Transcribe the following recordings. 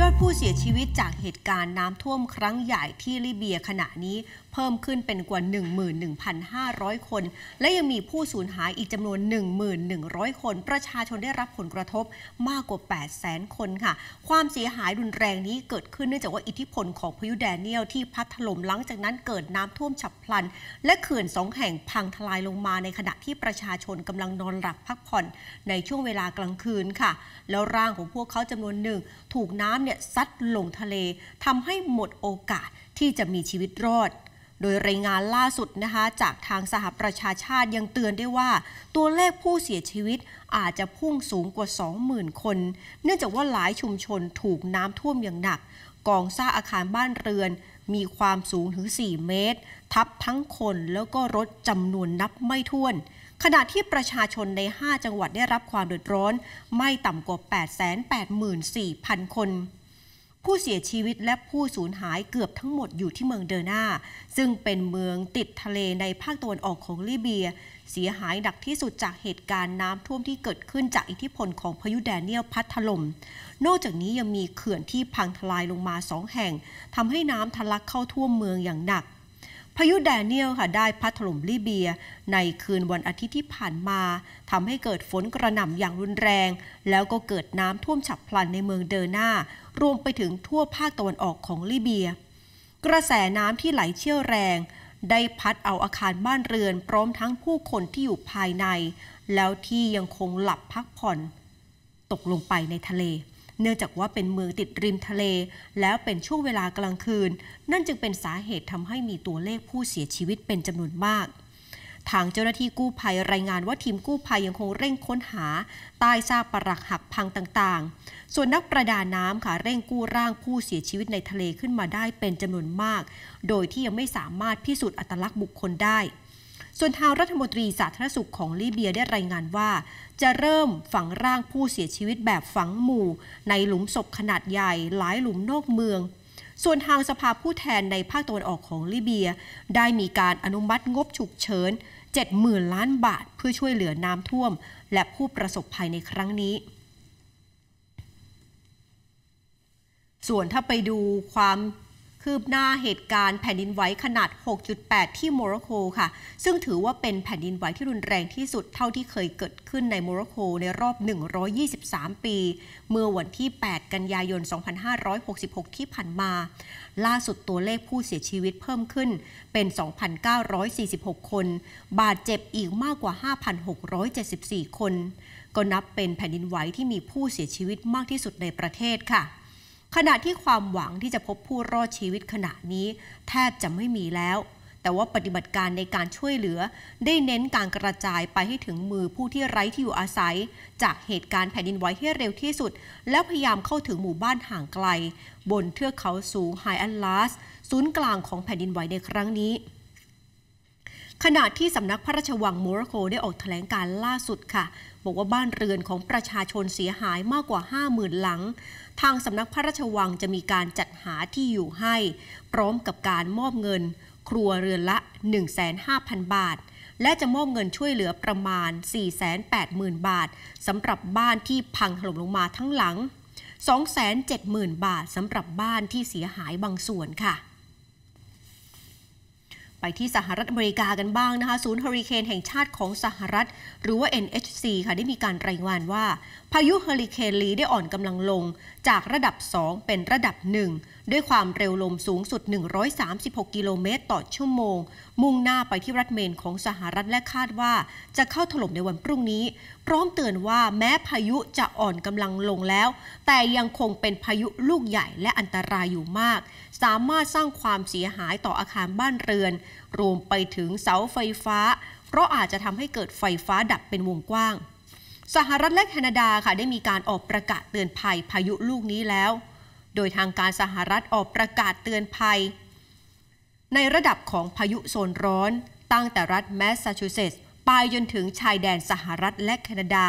ยอดผู้เสียชีวิตจากเหตุการณ์น้ำท่วมครั้งใหญ่ที่ลิเบียขณะนี้เพิ่มขึ้นเป็นกว่า 11,500 คน และยังมีผู้สูญหายอีกจำนวน 1,100 คน ประชาชนได้รับผลกระทบมากกว่า 800,000 คนค่ะ ความเสียหายรุนแรงนี้เกิดขึ้นเนื่องจากว่าอิทธิพลของพายุแดเนียล ที่พัดถล่มหลังจากนั้นเกิดน้ำท่วมฉับพลัน และเขื่อนสองแห่งพังทลายลงมาในขณะที่ประชาชนกำลังนอนหลับพักผ่อน ในช่วงเวลากลางคืนค่ะ แล้วร่างของพวกเขาจำนวนหนึ่งถูกน้ำเนี่ยซัดลงทะเลทำให้หมดโอกาสที่จะมีชีวิตรอด โดยรายงานล่าสุดนะคะจากทางสหประชาชาติยังเตือนได้ว่า ตัวเลขผู้เสียชีวิตอาจจะพุ่งสูงกว่า 20,000 คน เนื่องจากว่าหลายชุมชนถูกน้ำท่วมอย่างหนัก กองซาอาคารบ้านเรือนมีความสูงถึง 4 เมตร ทับทั้งคนแล้วก็รถจำนวนนับไม่ถ้วนขณะที่ประชาชนใน 5 จังหวัดได้รับความเดือดร้อน ไม่ต่ำกว่า 884,000 คน ผู้เสียชีวิตและผู้สูญหายเกือบทั้งหมดอยู่ที่เมืองเดอร์นาซึ่งเป็นเมืองติดทะเลในภาคตะวันออกของลิเบีย เสียหายหนักที่สุดจากเหตุการณ์น้ำท่วมที่เกิดขึ้นจากอิทธิพลของพายุแดเนียลพัดถล่มนอกจากนี้ยังมีเขื่อนที่พังทลายลงมาสองแห่งทำให้น้ำทะลักเข้าท่วมเมืองอย่างหนักพายุแดเนียลค่ะได้พัดถล่มลิเบีย ในคืนวันอาทิตย์ที่ผ่านมาทำให้เกิดฝนกระหน่ำอย่างรุนแรง แล้วก็เกิดน้ำท่วมฉับพลันในเมืองเดอร์นารวมไปถึงทั่วภาคตะวันออกของลิเบีย กระแสน้ำที่ไหลเชี่ยวแรงได้พัดเอาอาคารบ้านเรือนพร้อมทั้งผู้คนที่อยู่ภายใน แล้วที่ยังคงหลับพักผ่อน ตกลงไปในทะเลเนื่องจากว่าเป็นเมืองติดริมทะเล แล้วเป็นช่วงเวลากลางคืน นั่นจึงเป็นสาเหตุทำให้มีตัวเลขผู้เสียชีวิตเป็นจำนวนมาก ทางเจ้าหน้าที่กู้ภัยรายงานว่าทีมกู้ภัยยังคงเร่งค้นหาใต้ซากปรักหักพังต่างๆ ส่วนนักประดาน้ำค่ะเร่งกู้ร่างผู้เสียชีวิตในทะเลขึ้นมาได้เป็นจำนวนมาก โดยที่ยังไม่สามารถพิสูจน์อัตลักษณ์บุคคลได้ส่วนทางรัฐมนตรีสาธารณสุขของลิเบียได้รายงานว่าจะเริ่มฝังร่างผู้เสียชีวิตแบบฝังหมู่ ในหลุมศพขนาดใหญ่ หลายหลุมนอกเมือง ส่วนทางสภาผู้แทนในภาคตะวันออกของลิเบีย ได้มีการอนุมัติงบฉุกเฉิน 70,000 ล้านบาทเพื่อช่วยเหลือน้ำท่วมและผู้ประสบภัยในครั้งนี้ ส่วนถ้าไปดูความคืบหน้าเหตุการณ์แผ่นดินไหวขนาด 6.8 ที่โมร็อกโกค่ะ ซึ่งถือว่าเป็นแผ่นดินไหวที่รุนแรงที่สุดเท่าที่เคยเกิดขึ้นในโมร็อกโกในรอบ 123 ปี เมื่อวันที่ 8 กันยายน 2566 ที่ผ่านมา ล่าสุดตัวเลขผู้เสียชีวิตเพิ่มขึ้นเป็น 2,946 คน บาดเจ็บอีกมากกว่า 5,674 คน ก็นับเป็นแผ่นดินไหวที่มีผู้เสียชีวิตมากที่สุดในประเทศค่ะขณะที่ความหวังที่จะพบผู้รอดชีวิตขณะนี้แทบจะไม่มีแล้ว แต่ว่าปฏิบัติการในการช่วยเหลือได้เน้นการกระจายไปให้ถึงมือผู้ที่ไร้ที่อยู่อาศัย จากเหตุการณ์แผ่นดินไหวให้เร็วที่สุดแล้วพยายามเข้าถึงหมู่บ้านห่างไกล บนเทือกเขาสูงไฮอัลลาสศูนย์กลางของแผ่นดินไหวในครั้งนี้ขณะที่สำนักพระราชวังโมร็อกโกได้ออกแถลงการล่าสุดค่ะ บอกว่าบ้านเรือนของประชาชนเสียหายมากกว่า 50,000 หลัง ทางสำนักพระราชวังจะมีการจัดหาที่อยู่ให้ พร้อมกับการมอบเงินครัวเรือนละ 1,500,000 บาท และจะมอบเงินช่วยเหลือประมาณ 480,000 บาท สำหรับบ้านที่พังถล่มลงมาทั้งหลัง 270,000 บาทสำหรับบ้านที่เสียหายบางส่วนค่ะไปที่สหรัฐอเมริกากันบ้างนะคะศูนย์เฮอริเคนแห่งชาติของสหรัฐ หรือว่า NHC ค่ะได้มีการรายงานว่า พายุเฮอริเคนลีได้อ่อนกำลังลง จากระดับ 2 เป็นระดับ 1 ด้วยความเร็วลมสูงสุด 136 กิโลเมตรต่อชั่วโมง มุ่งหน้าไปที่รัฐเมนของสหรัฐและคาดว่า จะเข้าถล่มในวันพรุ่งนี้พร้อมเตือนว่าแม้พายุจะอ่อนกำลังลงแล้ว แต่ยังคงเป็นพายุลูกใหญ่และอันตรายอยู่มาก สามารถสร้างความเสียหายต่ออาคารบ้านเรือน รวมไปถึงเสาไฟฟ้า เพราะอาจจะทำให้เกิดไฟฟ้าดับเป็นวงกว้างสหรัฐและแคนาดาค่ะได้มีการออกประกาศเตือนภัยพายุลูกนี้แล้ว โดยทางการสหรัฐออกประกาศเตือนภัย ในระดับของพายุโซนร้อนตั้งแต่รัฐแมสซาชูเซตส์ไปจนถึงชายแดนสหรัฐและแคนาดา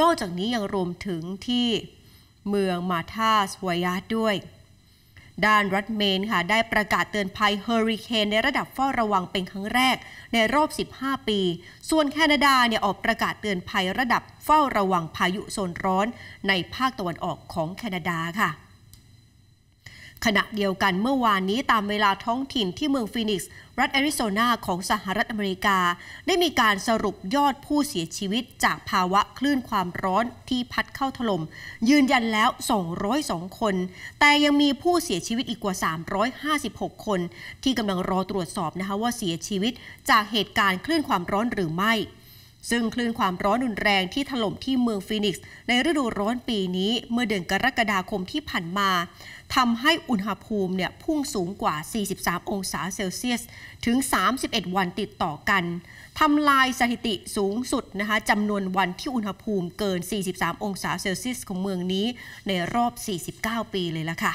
นอกจากนี้ยังรวมถึงที่เมืองมาทาสวยาด้วย ด้านรัฐเมนค่ะได้ประกาศเตือนภัยเฮอริเคนในระดับเฝ้าระวังเป็นครั้งแรกในรอบ 15 ปี ส่วนแคนาดาเนี่ยออกประกาศเตือนภัยระดับเฝ้าระวังพายุโซนร้อนในภาคตะวันออกของแคนาดาค่ะขณะเดียวกันเมื่อวานนี้ตามเวลาท้องถิ่นที่เมืองฟินิกส์รัฐแอริโซนาของสหรัฐอเมริกา ได้มีการสรุปยอดผู้เสียชีวิตจากภาวะคลื่นความร้อนที่พัดเข้าถลม่มยืนยันแล้ว 202 คน แต่ยังมีผู้เสียชีวิตอีกกว่า 356 คน ที่กำลังรอตรวจสอบนะคะว่าเสียชีวิตจากเหตุการณ์คลื่นความร้อนหรือไม่ซึ่งคลื่นความร้อนรุนแรงที่ถล่มที่เมืองฟีนิกซ์ในฤดูร้อนปีนี้เมื่อเดือนกรกฎาคมที่ผ่านมาทำให้อุณหภูมิเนี่ยพุ่งสูงกว่า 43 องศาเซลเซียสถึง 31 วันติดต่อกันทำลายสถิติสูงสุดนะคะจำนวนวันที่อุณหภูมิเกิน 43 องศาเซลเซียสของเมืองนี้ในรอบ 49 ปีเลยละค่ะ